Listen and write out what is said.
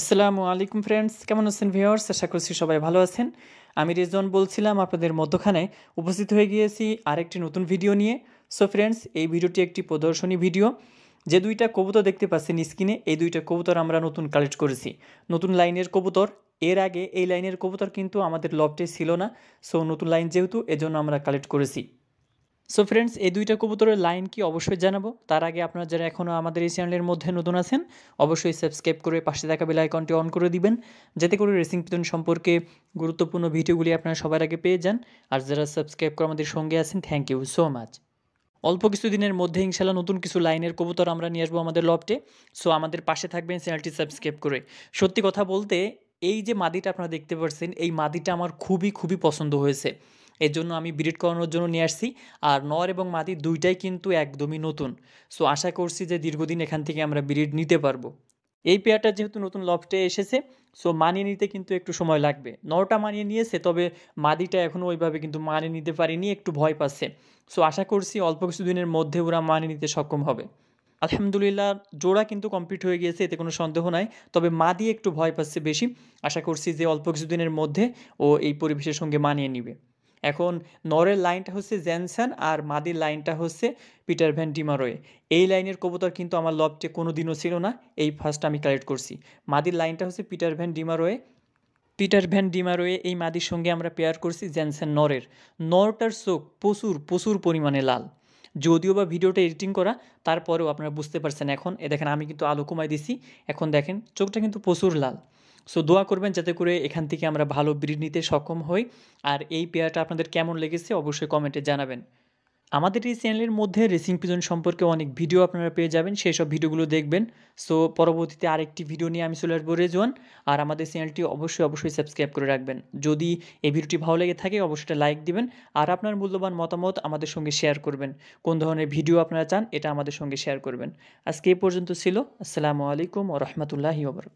আসসালামু আলাইকুম ফ্রেন্ডস কেমন আছেন ভিওর্স আশা করছি সবাই ভালো আছেন আমি রেজন বলছিলাম আপনাদের মধ্যখানে উপস্থিত হয়ে গিয়েছি আরেকটি নতুন ভিডিও নিয়ে সো ফ্রেন্ডস এই ভিডিওটি একটি প্রদর্শনী ভিডিও যে দুইটা কবুতর দেখতে পাচ্ছেন স্ক্রিনে এই দুইটা কবুতর আমরা নতুন কালেক্ট করেছি নতুন লাইনের কবুতর এর আগে এই লাইনের কবুতর কিন্তু আমাদের লফটে ছিল না সো নতুন লাইন যেহেতু এজন্য আমরা কালেক্ট করেছি সো ফ্রেন্ডস এই দুইটা কবুতরের লাইন কি অবশ্যই জানাবো তার আগে আপনারা যারা এখনও আমাদের এই চ্যানেলের মধ্যে নতুন আছেন অবশ্যই সাবস্ক্রাইব করে পাশে থাকা বেল আইকনটি অন করে দিবেন যাতে করে রেসিং পিতন সম্পর্কে গুরুত্বপূর্ণ ভিডিওগুলি আপনারা সবার আগে পেয়ে যান আর যারা সাবস্ক্রাইব করে আমাদের সঙ্গে আছেন থ্যাংক ইউ সো মাচ অল্প কিছু দিনের মধ্যে ইনশাল্লাহ নতুন কিছু লাইনের কবুতর আমরা নিয়ে আসবো আমাদের লপটে সো আমাদের পাশে থাকবেন চ্যানেলটি সাবস্ক্রাইব করে সত্যি কথা বলতে এই যে মাদিটা আপনারা দেখতে পাচ্ছেন এই মাদিটা আমার খুবই খুবই পছন্দ হয়েছে এর জন্য আমি ব্রিড করানোর জন্য নিয়ে আসছি আর নর এবং মাদি দুইটাই কিন্তু একদমই নতুন সো আশা করছি যে দীর্ঘদিন এখান থেকে আমরা ব্রিড নিতে পারবো এই পেয়ারটা যেহেতু নতুন লফটে এসেছে সো মানিয়ে নিতে কিন্তু একটু সময় লাগবে নটা মানিয়ে নিয়েছে তবে মাদিটা এখনও ওইভাবে কিন্তু মানিয়ে নিতে পারেনি একটু ভয় পাচ্ছে সো আশা করছি অল্প কিছুদিনের মধ্যে ওরা মানিয়ে নিতে সক্ষম হবে আলহামদুলিল্লাহ জোড়া কিন্তু কমপ্লিট হয়ে গিয়েছে এতে কোনো সন্দেহ নাই তবে মাদি একটু ভয় পাচ্ছে বেশি আশা করছি যে অল্প কিছুদিনের মধ্যে ও এই পরিবেশের সঙ্গে মানিয়ে নিবে এখন নরের লাইনটা হচ্ছে জ্যানসান আর মাদির লাইনটা হচ্ছে পিটার ভ্যান ডিমারোয়ে এই লাইনের কবুতর কিন্তু আমার লবটে কোনো দিনও ছিল না এই ফার্স্ট আমি কালেক্ট করছি মাদির লাইনটা হচ্ছে Peter van der Merwe Peter van der Merwe এই মাদির সঙ্গে আমরা পেয়ার করছি জ্যানসান নরের নরটার চোখ প্রচুর প্রচুর পরিমাণে লাল যদিও বা ভিডিওটা এডিটিং করা তারপরেও আপনারা বুঝতে পারছেন এখন এ দেখেন আমি কিন্তু আলো কমাই দিছি এখন দেখেন চোখটা কিন্তু প্রচুর লাল সো দোয়া করবেন যাতে করে এখান থেকে আমরা ভালো ব্রিড নিতে সক্ষম হই আর এই পেয়ারটা আপনাদের কেমন লেগেছে অবশ্যই কমেন্টে জানাবেন আমাদের এই চ্যানেলের মধ্যে রেসিং পিজন সম্পর্কে অনেক ভিডিও আপনারা পেয়ে যাবেন সেই সব ভিডিওগুলো দেখবেন সো পরবর্তীতে আরেকটি ভিডিও নিয়ে আমি চলে আসবো রেজওয়ান আর আমাদের চ্যানেলটি অবশ্যই অবশ্যই সাবস্ক্রাইব করে রাখবেন যদি এই ভিডিওটি ভালো লেগে থাকে অবশ্যই লাইক দিবেন আর আপনার মূল্যবান মতামত আমাদের সঙ্গে শেয়ার করবেন কোন ধরনের ভিডিও আপনারা চান এটা আমাদের সঙ্গে শেয়ার করবেন আজকে এ পর্যন্ত ছিল আসসালামু আলাইকুম ও রহমতুল্লাহি ওবরক